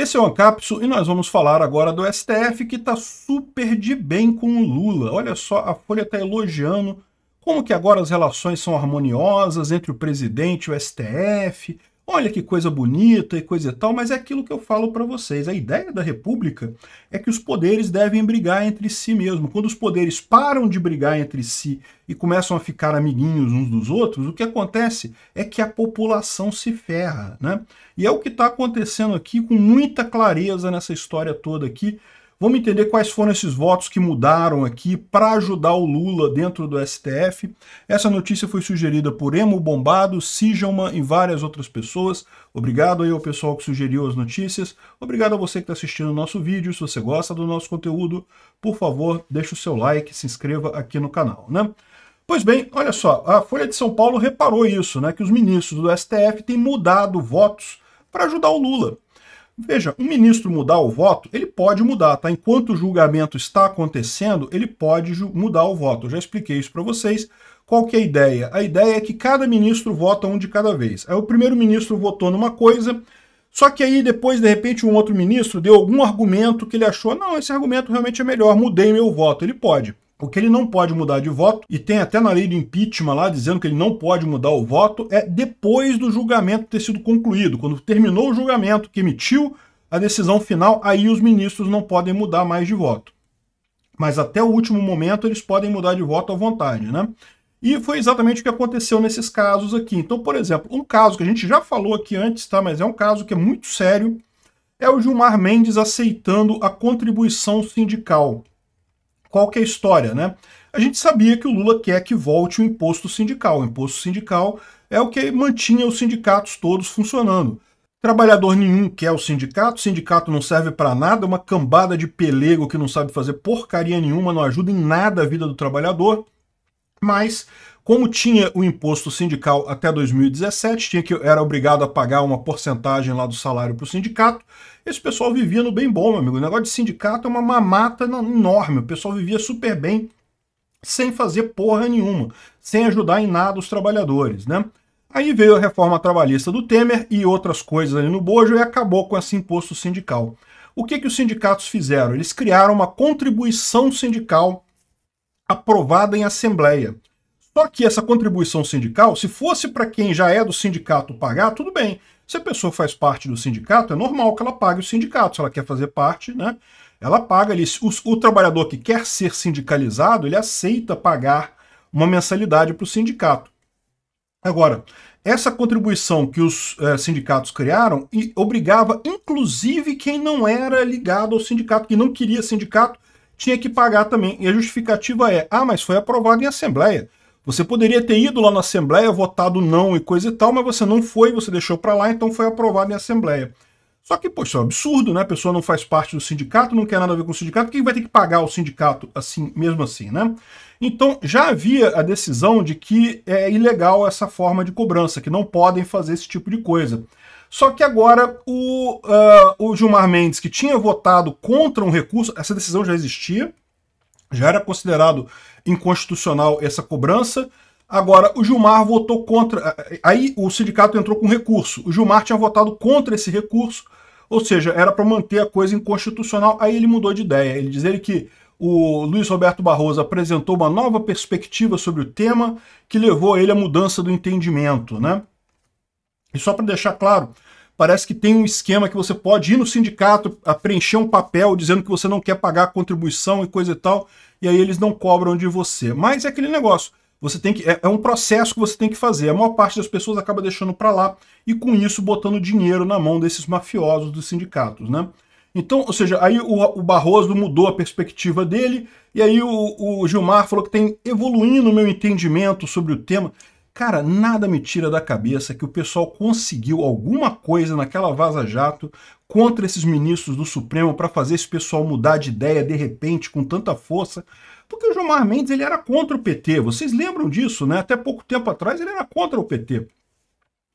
Esse é o Ancapsul e nós vamos falar agora do STF que está super de bem com o Lula. Olha só, a Folha está elogiando como que agora as relações são harmoniosas entre o presidente e o STF, olha que coisa bonita e coisa e tal, mas é aquilo que eu falo para vocês. A ideia da república é que os poderes devem brigar entre si mesmo. Quando os poderes param de brigar entre si e começam a ficar amiguinhos uns dos outros, o que acontece é que a população se ferra, né? E é o que está acontecendo aqui com muita clareza nessa história toda aqui. Vamos entender quais foram esses votos que mudaram aqui para ajudar o Lula dentro do STF. Essa notícia foi sugerida por Emo Bombado, Sigelman e várias outras pessoas. Obrigado aí ao pessoal que sugeriu as notícias. Obrigado a você que está assistindo o nosso vídeo. Se você gosta do nosso conteúdo, por favor, deixe o seu like, se inscreva aqui no canal, né? Pois bem, olha só, a Folha de São Paulo reparou isso, né? Que os ministros do STF têm mudado votos para ajudar o Lula. Veja, um ministro mudar o voto, ele pode mudar, tá? Enquanto o julgamento está acontecendo, ele pode mudar o voto. Eu já expliquei isso para vocês. Qual que é a ideia? A ideia é que cada ministro vota um de cada vez. Aí o primeiro ministro votou numa coisa, só que aí depois, de repente, um outro ministro deu algum argumento que ele achou, não, esse argumento realmente é melhor, mudei meu voto. Ele pode. O que ele não pode mudar de voto, e tem até na lei do impeachment lá dizendo que ele não pode mudar o voto, é depois do julgamento ter sido concluído. Quando terminou o julgamento, que emitiu a decisão final, aí os ministros não podem mudar mais de voto. Mas até o último momento eles podem mudar de voto à vontade, né? E foi exatamente o que aconteceu nesses casos aqui. Então, por exemplo, um caso que a gente já falou aqui antes, tá? Mas é um caso que é muito sério, é o Gilmar Mendes aceitando a contribuição sindical qual que é a história, né? A gente sabia que o Lula quer que volte o imposto sindical. O imposto sindical é o que mantinha os sindicatos todos funcionando. Trabalhador nenhum quer o sindicato, o sindicato não serve para nada, é uma cambada de pelego que não sabe fazer porcaria nenhuma, não ajuda em nada a vida do trabalhador. Mas, como tinha o imposto sindical até 2017, tinha que, era obrigado a pagar uma porcentagem lá do salário para o sindicato, esse pessoal vivia no bem bom, meu amigo. O negócio de sindicato é uma mamata enorme, o pessoal vivia super bem, sem fazer porra nenhuma, sem ajudar em nada os trabalhadores, né? Aí veio a reforma trabalhista do Temer e outras coisas ali no bojo e acabou com esse imposto sindical. O que, que os sindicatos fizeram? Eles criaram uma contribuição sindical aprovada em assembleia. Só que essa contribuição sindical, se fosse para quem já é do sindicato pagar, tudo bem. Se a pessoa faz parte do sindicato, é normal que ela pague o sindicato. Se ela quer fazer parte, né? Ela paga ali. O, o trabalhador que quer ser sindicalizado, ele aceita pagar uma mensalidade para o sindicato. Agora, essa contribuição que os eh, sindicatos criaram e obrigava, inclusive, quem não era ligado ao sindicato, que não queria sindicato, tinha que pagar também. E a justificativa é: ah, mas foi aprovado em Assembleia. Você poderia ter ido lá na Assembleia, votado não e coisa e tal, mas você não foi, você deixou para lá, então foi aprovado em Assembleia. Só que, poxa, é um absurdo, né? A pessoa não faz parte do sindicato, não quer nada a ver com o sindicato, quem vai ter que pagar o sindicato assim, mesmo assim, né? Então, já havia a decisão de que é ilegal essa forma de cobrança, que não podem fazer esse tipo de coisa. Só que agora o, uh, o Gilmar Mendes, que tinha votado contra um recurso, essa decisão já existia, já era considerado inconstitucional essa cobrança. Agora, o Gilmar votou contra. Ah, aí o sindicato entrou com recurso. O Gilmar tinha votado contra esse recurso, ou seja, era para manter a coisa inconstitucional. Aí ele mudou de ideia. Ele diz ele que o Luiz Roberto Barroso apresentou uma nova perspectiva sobre o tema que levou a ele a mudança do entendimento, né? E só para deixar claro, parece que tem um esquema que você pode ir no sindicato a preencher um papel dizendo que você não quer pagar contribuição e coisa e tal, e aí eles não cobram de você. Mas é aquele negócio, você tem que é, é um processo que você tem que fazer. A maior parte das pessoas acaba deixando para lá e com isso botando dinheiro na mão desses mafiosos dos sindicatos, né? Então, ou seja, aí o, o Barroso mudou a perspectiva dele, e aí o, o Gilmar falou que tem evoluindo o meu entendimento sobre o tema. Cara, nada me tira da cabeça que o pessoal conseguiu alguma coisa naquela Vaza Jato contra esses ministros do Supremo para fazer esse pessoal mudar de ideia de repente com tanta força. Porque o Gilmar Mendes ele era contra o PT. Vocês lembram disso, né? Até pouco tempo atrás ele era contra o PT.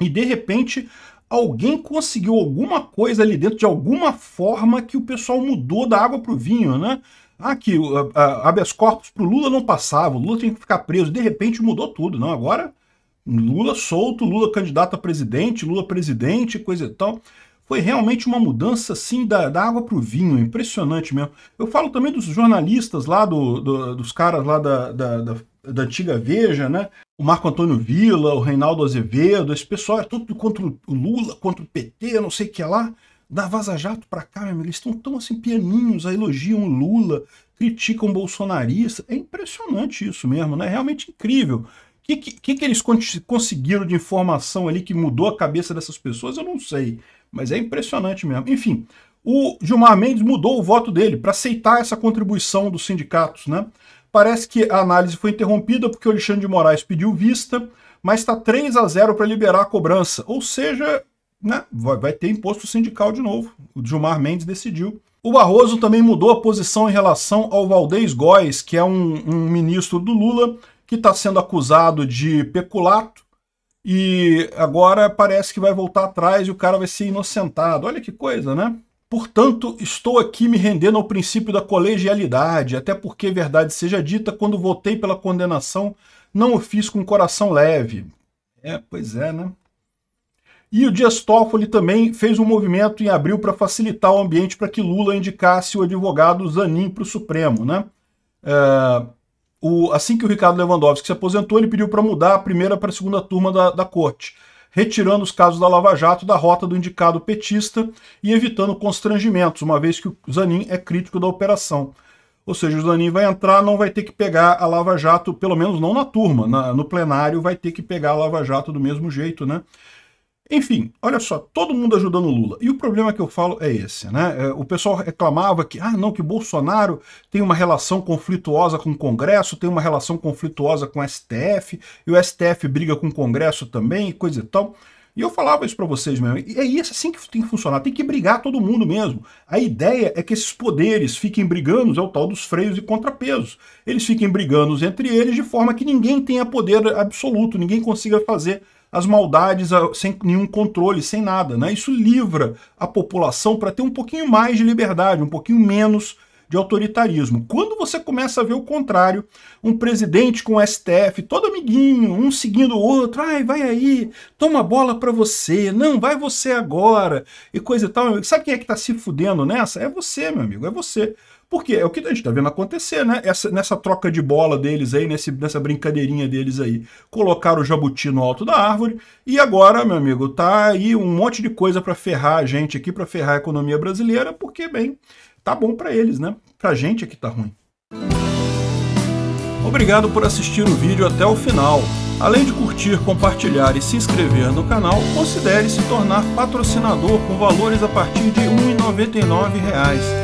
E de repente alguém conseguiu alguma coisa ali dentro de alguma forma que o pessoal mudou da água para o vinho, né? Aqui, ah, que uh, uh, habeas corpus para o Lula não passava, o Lula tinha que ficar preso, de repente mudou tudo, não? Agora Lula solto, Lula candidato a presidente, Lula presidente, coisa e tal. Foi realmente uma mudança, assim, da, da água para o vinho, impressionante mesmo. Eu falo também dos jornalistas lá, do, do dos caras lá da, da, da, da antiga Veja, né? o Marco Antônio Villa, o Reinaldo Azevedo, esse pessoal é tudo contra o Lula, contra o PT, não sei o que lá. dá Vaza Jato pra cá, meu amigo, eles estão tão assim pianinhos, aí elogiam o Lula, criticam o bolsonarista. É impressionante isso mesmo, né? É realmente incrível. O que, que, que, eles conseguiram de informação ali que mudou a cabeça dessas pessoas, eu não sei. Mas é impressionante mesmo. Enfim, o Gilmar Mendes mudou o voto dele para aceitar essa contribuição dos sindicatos, né? Parece que a análise foi interrompida porque o Alexandre de Moraes pediu vista, mas está 3 a 0 para liberar a cobrança. Ou seja, né, vai, vai ter imposto sindical de novo. O Gilmar Mendes decidiu. O Barroso também mudou a posição em relação ao Valdez Góes, que é um, um ministro do Lula, que está sendo acusado de peculato, e agora parece que vai voltar atrás e o cara vai ser inocentado. Olha que coisa, né? Portanto, estou aqui me rendendo ao princípio da colegialidade, até porque, verdade seja dita, quando votei pela condenação, não o fiz com coração leve. É, pois é, né? E o Dias Toffoli também fez um movimento em abril para facilitar o ambiente para que Lula indicasse o advogado Zanin para o Supremo, né? É, o, assim que o Ricardo Lewandowski se aposentou, ele pediu para mudar a primeira para a segunda turma da, da corte retirando os casos da Lava Jato da rota do indicado petista e evitando constrangimentos, uma vez que o Zanin é crítico da operação. Ou seja, o Zanin vai entrar, não vai ter que pegar a Lava Jato, pelo menos não na turma, na, no plenário vai ter que pegar a Lava Jato do mesmo jeito, né? Enfim, olha só, todo mundo ajudando o Lula. E o problema que eu falo é esse, né? É, o pessoal reclamava que, ah, não, que Bolsonaro tem uma relação conflituosa com o Congresso, tem uma relação conflituosa com o STF, e o STF briga com o Congresso também, coisa e tal. E eu falava isso para vocês mesmo. E é isso é assim que tem que funcionar, tem que brigar todo mundo mesmo. A ideia é que esses poderes fiquem brigando, é o tal dos freios e contrapesos. Eles fiquem brigando entre eles de forma que ninguém tenha poder absoluto, ninguém consiga fazer as maldades ah, sem nenhum controle, sem nada. Né? Isso livra a população para ter um pouquinho mais de liberdade, um pouquinho menos de autoritarismo. Quando você começa a ver o contrário, um presidente com o STF todo amiguinho, um seguindo o outro, ai, vai aí, toma bola para você, não, vai você agora, e coisa e tal. Sabe quem é que está se fudendo nessa? É você, meu amigo, é você. Porque é o que a gente está vendo acontecer, né? Essa, nessa troca de bola deles aí, nesse, nessa brincadeirinha deles aí. Colocaram o jabuti no alto da árvore e agora, meu amigo, tá aí um monte de coisa para ferrar a gente aqui, para ferrar a economia brasileira, porque, bem, tá bom para eles, né? a gente aqui é tá ruim. Obrigado por assistir o vídeo até o final. Além de curtir, compartilhar e se inscrever no canal, considere se tornar patrocinador com valores a partir de R$ 1,99